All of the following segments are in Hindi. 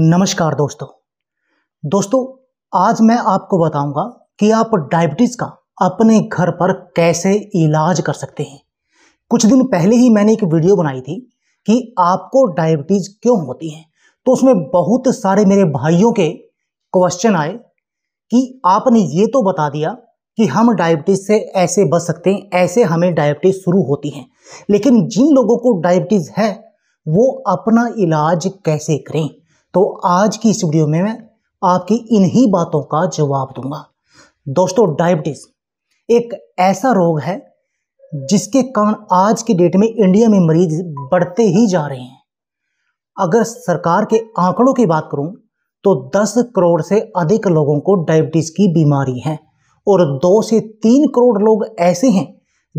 नमस्कार दोस्तों दोस्तों आज मैं आपको बताऊंगा कि आप डायबिटीज़ का अपने घर पर कैसे इलाज कर सकते हैं कुछ दिन पहले ही मैंने एक वीडियो बनाई थी कि आपको डायबिटीज़ क्यों होती है तो उसमें बहुत सारे मेरे भाइयों के क्वेश्चन आए कि आपने ये तो बता दिया कि हम डायबिटीज़ से ऐसे बच सकते हैं ऐसे हमें डायबिटीज़ शुरू होती है लेकिन जिन लोगों को डायबिटीज़ है वो अपना इलाज कैसे करें तो आज की इस वीडियो में मैं आपकी इन्हीं बातों का जवाब दूंगा दोस्तों डायबिटीज़ एक ऐसा रोग है जिसके कारण आज की डेट में इंडिया में मरीज बढ़ते ही जा रहे हैं अगर सरकार के आंकड़ों की बात करूं तो 10 करोड़ से अधिक लोगों को डायबिटीज़ की बीमारी है और दो से तीन करोड़ लोग ऐसे हैं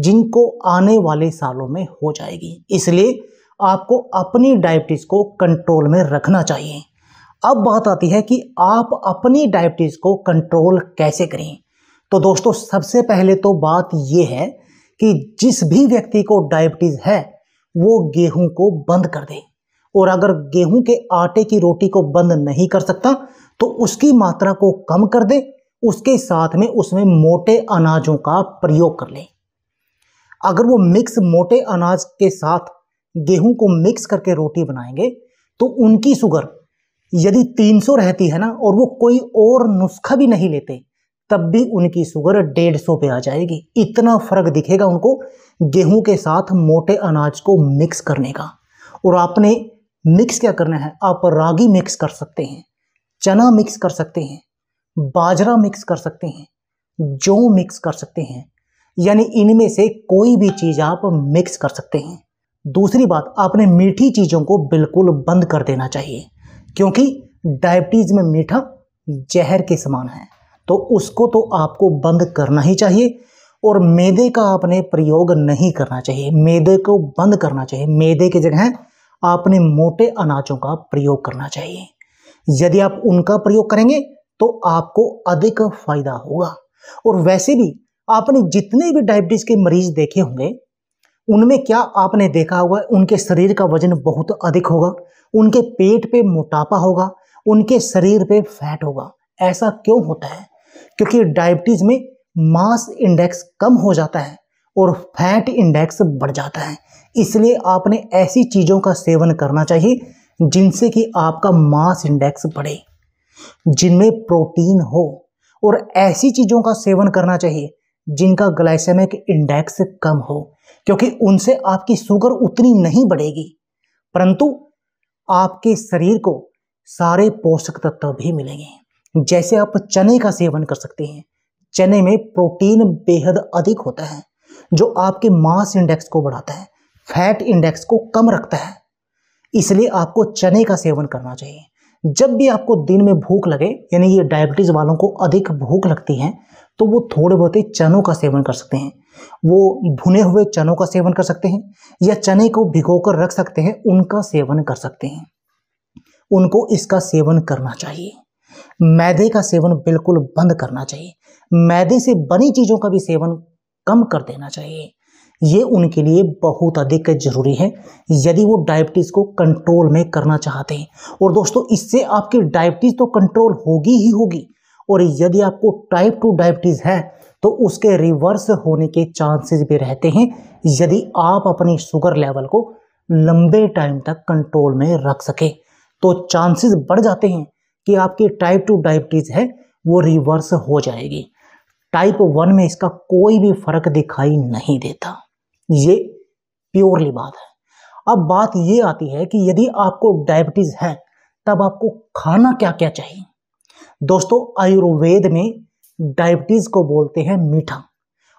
जिनको आने वाले सालों में हो जाएगी इसलिए आपको अपनी डायबिटीज़ को कंट्रोल में रखना चाहिए अब बात आती है कि आप अपनी डायबिटीज़ को कंट्रोल कैसे करें तो दोस्तों सबसे पहले तो बात यह है कि जिस भी व्यक्ति को डायबिटीज़ है वो गेहूं को बंद कर दे और अगर गेहूं के आटे की रोटी को बंद नहीं कर सकता तो उसकी मात्रा को कम कर दे उसके साथ में उसमें मोटे अनाजों का प्रयोग कर ले अगर वो मिक्स मोटे अनाज के साथ गेहूं को मिक्स करके रोटी बनाएंगे तो उनकी शुगर यदि 300 रहती है ना और वो कोई और नुस्खा भी नहीं लेते तब भी उनकी शुगर डेढ़ सौ पे आ जाएगी इतना फर्क दिखेगा उनको गेहूं के साथ मोटे अनाज को मिक्स करने का और आपने मिक्स क्या करना है आप रागी मिक्स कर सकते हैं चना मिक्स कर सकते हैं बाजरा मिक्स कर सकते हैं जौ मिक्स कर सकते हैं यानी इनमें से कोई भी चीज़ आप मिक्स कर सकते हैं दूसरी बात आपने मीठी चीज़ों को बिल्कुल बंद कर देना चाहिए क्योंकि डायबिटीज़ में मीठा जहर के समान है तो उसको तो आपको बंद करना ही चाहिए और मैदे का आपने प्रयोग नहीं करना चाहिए मैदे को बंद करना चाहिए मैदे की जगह आपने मोटे अनाजों का प्रयोग करना चाहिए यदि आप उनका प्रयोग करेंगे तो आपको अधिक फायदा होगा और वैसे भी आपने जितने भी डायबिटीज़ के मरीज देखे होंगे उनमें क्या आपने देखा होगा उनके शरीर का वजन बहुत अधिक होगा उनके पेट पे मोटापा होगा उनके शरीर पे फैट होगा ऐसा क्यों होता है क्योंकि डायबिटीज़ में मास इंडेक्स कम हो जाता है और फैट इंडेक्स बढ़ जाता है इसलिए आपने ऐसी चीज़ों का सेवन करना चाहिए जिनसे कि आपका मास इंडेक्स बढ़े जिनमें प्रोटीन हो और ऐसी चीज़ों का सेवन करना चाहिए जिनका ग्लाइसेमिक इंडेक्स कम हो क्योंकि उनसे आपकी शुगर उतनी नहीं बढ़ेगी परंतु आपके शरीर को सारे पोषक तत्व भी मिलेंगे जैसे आप चने का सेवन कर सकते हैं चने में प्रोटीन बेहद अधिक होता है जो आपके मास इंडेक्स को बढ़ाता है फैट इंडेक्स को कम रखता है इसलिए आपको चने का सेवन करना चाहिए जब भी आपको दिन में भूख लगे यानी ये डायबिटीज़ वालों को अधिक भूख लगती है तो वो थोड़े बहुत ही चनों का सेवन कर सकते हैं वो भुने हुए चनों का सेवन कर सकते हैं या चने को भिगोकर रख सकते हैं उनका सेवन कर सकते हैं उनको इसका सेवन करना चाहिए मैदे का सेवन बिल्कुल बंद करना चाहिए मैदे से बनी चीज़ों का भी सेवन कम कर देना चाहिए ये उनके लिए बहुत अधिक जरूरी है यदि वो डायबिटीज़ को कंट्रोल में करना चाहते हैं और दोस्तों इससे आपकी डायबिटीज़ तो कंट्रोल होगी ही होगी और यदि आपको टाइप टू डायबिटीज़ है तो उसके रिवर्स होने के चांसेस भी रहते हैं यदि आप अपनी शुगर लेवल को लंबे टाइम तक कंट्रोल में रख सके तो चांसेस बढ़ जाते हैं कि आपकी टाइप टू डायबिटीज़ है वो रिवर्स हो जाएगी टाइप वन में इसका कोई भी फर्क दिखाई नहीं देता ये प्योरली बात है अब बात ये आती है कि यदि आपको डायबिटीज़ है तब आपको खाना क्या क्या चाहिए दोस्तों आयुर्वेद में डायबिटीज़ को बोलते हैं मीठा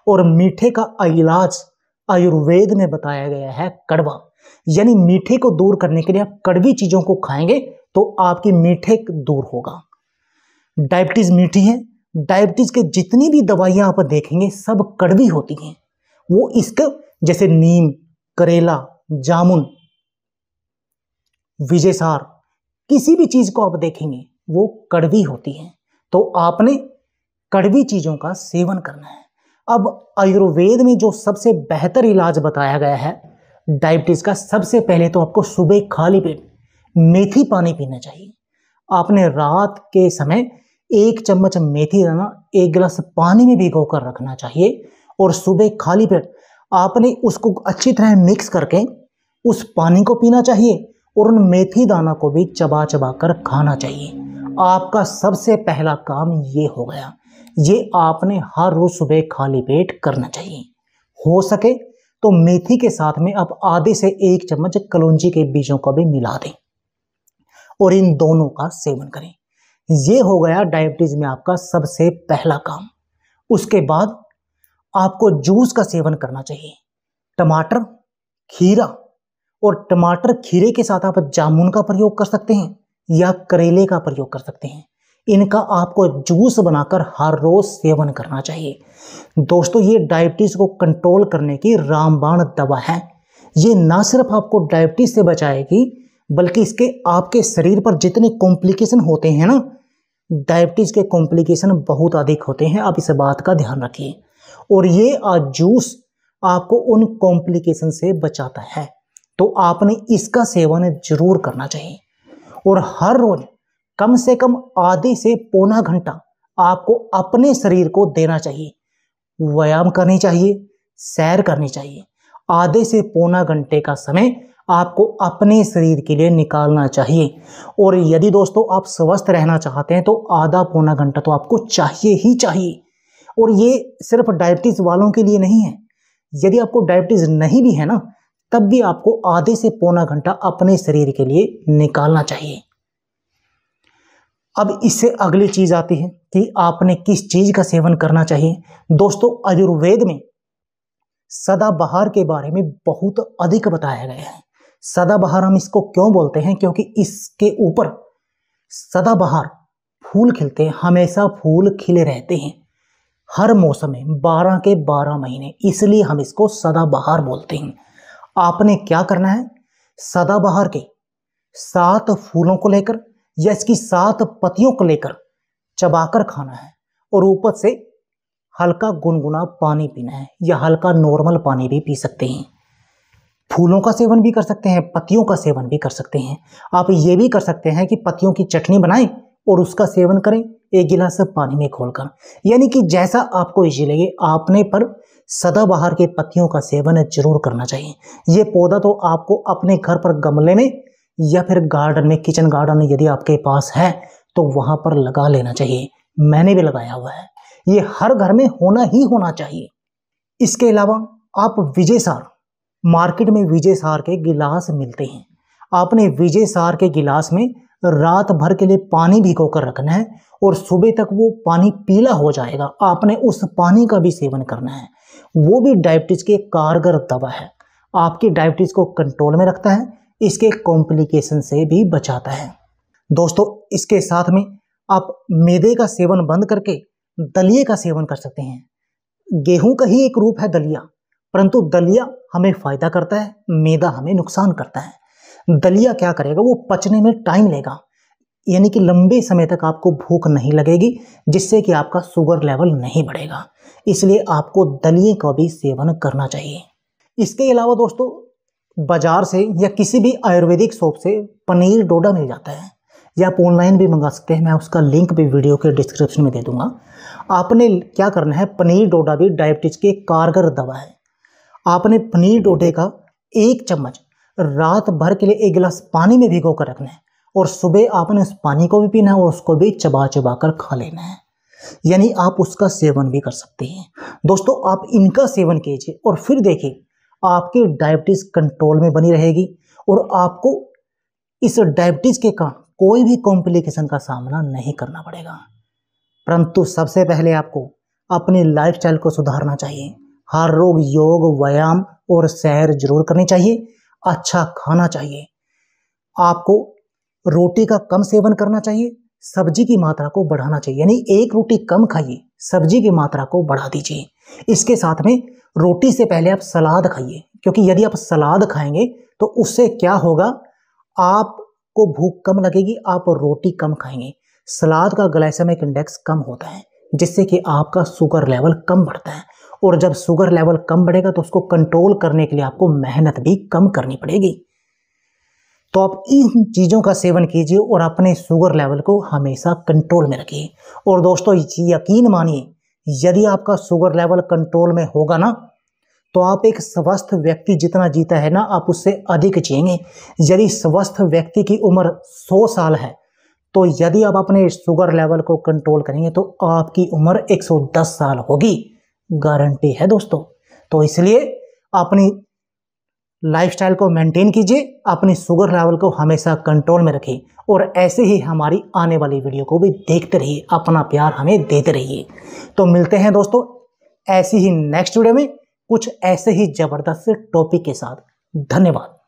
और मीठे का इलाज आयुर्वेद में बताया गया है कड़वा यानी मीठे को दूर करने के लिए आप कड़वी चीज़ों को खाएंगे तो आपकी मीठे दूर होगा डायबिटीज़ मीठी है डायबिटीज़ के जितनी भी दवाइयां आप देखेंगे सब कड़वी होती हैं वो इसके जैसे नीम करेला जामुन विजयसार किसी भी चीज़ को आप देखेंगे वो कड़वी होती है तो आपने कड़वी चीज़ों का सेवन करना है अब आयुर्वेद में जो सबसे बेहतर इलाज बताया गया है डायबिटीज़ का सबसे पहले तो आपको सुबह खाली पेट मेथी पानी पीना चाहिए आपने रात के समय एक चम्मच मेथी दाना एक गिलास पानी में भिगो कर रखना चाहिए और सुबह खाली पेट आपने उसको अच्छी तरह मिक्स करके उस पानी को पीना चाहिए और उन मेथी दाना को भी चबा चबा कर खाना चाहिए आपका सबसे पहला काम ये हो गया ये आपने हर रोज़ सुबह खाली पेट करना चाहिए हो सके तो मेथी के साथ में आप आधे से एक चम्मच कलौजी के बीजों का भी मिला दें और इन दोनों का सेवन करें ये हो गया डायबिटीज़ में आपका सबसे पहला काम उसके बाद आपको जूस का सेवन करना चाहिए टमाटर खीरा और टमाटर खीरे के साथ आप जामुन का प्रयोग कर सकते हैं या करेले का प्रयोग कर सकते हैं इनका आपको जूस बनाकर हर रोज सेवन करना चाहिए दोस्तों ये डायबिटीज़ को कंट्रोल करने की रामबाण दवा है ये ना सिर्फ आपको डायबिटीज़ से बचाएगी बल्कि इसके आपके शरीर पर जितने कॉम्प्लिकेशन होते हैं ना डायबिटीज़ के कॉम्प्लिकेशन बहुत अधिक होते हैं आप इस बात का ध्यान रखिए और ये आज जूस आपको उन कॉम्प्लिकेशन से बचाता है तो आपने इसका सेवन जरूर करना चाहिए और हर रोज कम से कम आधे से पौना घंटा आपको अपने शरीर को देना चाहिए व्यायाम करनी चाहिए सैर करनी चाहिए आधे से पौना घंटे का समय आपको अपने शरीर के लिए निकालना चाहिए और यदि दोस्तों आप स्वस्थ रहना चाहते हैं तो आधा पौना घंटा तो आपको चाहिए ही चाहिए और ये सिर्फ डायबिटीज़ वालों के लिए नहीं है यदि आपको डायबिटीज़ नहीं भी है ना तब भी आपको आधे से पौना घंटा अपने शरीर के लिए निकालना चाहिए अब इससे अगली चीज़ आती है कि आपने किस चीज़ का सेवन करना चाहिए दोस्तों आयुर्वेद में सदाबहार के बारे में बहुत अधिक बताया गया है सदाबहार हम इसको क्यों बोलते हैं क्योंकि इसके ऊपर सदाबहार फूल खिलते हैं हमेशा फूल खिले रहते हैं हर मौसम में बारह के बारह महीने इसलिए हम इसको सदाबहार बोलते हैं आपने क्या करना है सदाबहार के सात फूलों को लेकर या इसकी सात पतियों को लेकर चबाकर खाना है और ऊपर से हल्का गुनगुना पानी पीना है या हल्का नॉर्मल पानी भी पी सकते हैं फूलों का सेवन भी कर सकते हैं पतियों का सेवन भी कर सकते हैं आप ये भी कर सकते हैं कि पतियों की चटनी बनाएं और उसका सेवन करें एक गिलास पानी में खोलकर यानी कि जैसा आपको इजी लगे आपने पर सदाबहार के पत्तियों का सेवन जरूर करना चाहिए ये पौधा तो आपको अपने घर पर गमले में या फिर गार्डन में किचन गार्डन यदि आपके पास है तो वहाँ पर लगा लेना चाहिए मैंने भी लगाया हुआ है ये हर घर में होना ही होना चाहिए इसके अलावा आप विजय सार मार्केट में विजय सार के गिलास मिलते हैं आपने विजय सार के गिलास में रात भर के लिए पानी भिगो कर रखना है और सुबह तक वो पानी पीला हो जाएगा आपने उस पानी का भी सेवन करना है वो भी डायबिटीज़ की कारगर दवा है आपकी डायबिटीज़ को कंट्रोल में रखता है इसके कॉम्प्लिकेशन से भी बचाता है दोस्तों इसके साथ में आप मैदे का सेवन बंद करके दलिए का सेवन कर सकते हैं गेहूं का ही एक रूप है दलिया परंतु दलिया हमें फ़ायदा करता है मैदा हमें नुकसान करता है दलिया क्या करेगा वो पचने में टाइम लेगा यानी कि लंबे समय तक आपको भूख नहीं लगेगी जिससे कि आपका शुगर लेवल नहीं बढ़ेगा इसलिए आपको दलिए का भी सेवन करना चाहिए इसके अलावा दोस्तों बाज़ार से या किसी भी आयुर्वेदिक शॉप से पनीर डोडा मिल जाता है या आप ऑनलाइन भी मंगा सकते हैं मैं उसका लिंक भी वीडियो के डिस्क्रिप्शन में दे दूंगा आपने क्या करना है पनीर डोडा भी डायबिटीज़ के कारगर दवा है आपने पनीर डोडे का एक चम्मच रात भर के लिए एक गिलास पानी में भिगो कर रखना है और सुबह आपने उस पानी को भी पीना है और उसको भी चबा चबा कर खा लेना है यानी आप उसका सेवन भी कर सकते हैं दोस्तों आप इनका सेवन कीजिए और फिर देखिए आपकी डायबिटीज़ कंट्रोल में बनी रहेगी और आपको इस डायबिटीज़ के कारण कोई भी कॉम्प्लिकेशन का सामना नहीं करना पड़ेगा परंतु सबसे पहले आपको अपनी लाइफस्टाइल को सुधारना चाहिए हर रोग योग व्यायाम और सैर जरूर करनी चाहिए अच्छा खाना चाहिए आपको रोटी का कम सेवन करना चाहिए सब्जी की मात्रा को बढ़ाना चाहिए यानी एक रोटी कम खाइए सब्जी की मात्रा को बढ़ा दीजिए इसके साथ में रोटी से पहले आप सलाद खाइए क्योंकि यदि आप सलाद खाएंगे तो उससे क्या होगा आपको भूख कम लगेगी आप रोटी कम खाएंगे सलाद का ग्लाइसेमिक इंडेक्स कम होता है जिससे कि आपका शुगर लेवल कम बढ़ता है और जब शुगर लेवल कम बढ़ेगा तो उसको कंट्रोल करने के लिए आपको मेहनत भी कम करनी पड़ेगी तो आप इन चीज़ों का सेवन कीजिए और अपने शुगर लेवल को हमेशा कंट्रोल में रखिए और दोस्तों यकीन मानिए यदि आपका शुगर लेवल कंट्रोल में होगा ना तो आप एक स्वस्थ व्यक्ति जितना जीता है ना आप उससे अधिक जिएंगे यदि स्वस्थ व्यक्ति की उम्र 100 साल है तो यदि आप अपने शुगर लेवल को कंट्रोल करेंगे तो आपकी उम्र 110 साल होगी गारंटी है दोस्तों तो इसलिए अपनी लाइफस्टाइल को मेंटेन कीजिए अपनी शुगर लेवल को हमेशा कंट्रोल में रखें और ऐसे ही हमारी आने वाली वीडियो को भी देखते रहिए अपना प्यार हमें देते रहिए तो मिलते हैं दोस्तों ऐसी ही नेक्स्ट वीडियो में कुछ ऐसे ही ज़बरदस्त टॉपिक के साथ धन्यवाद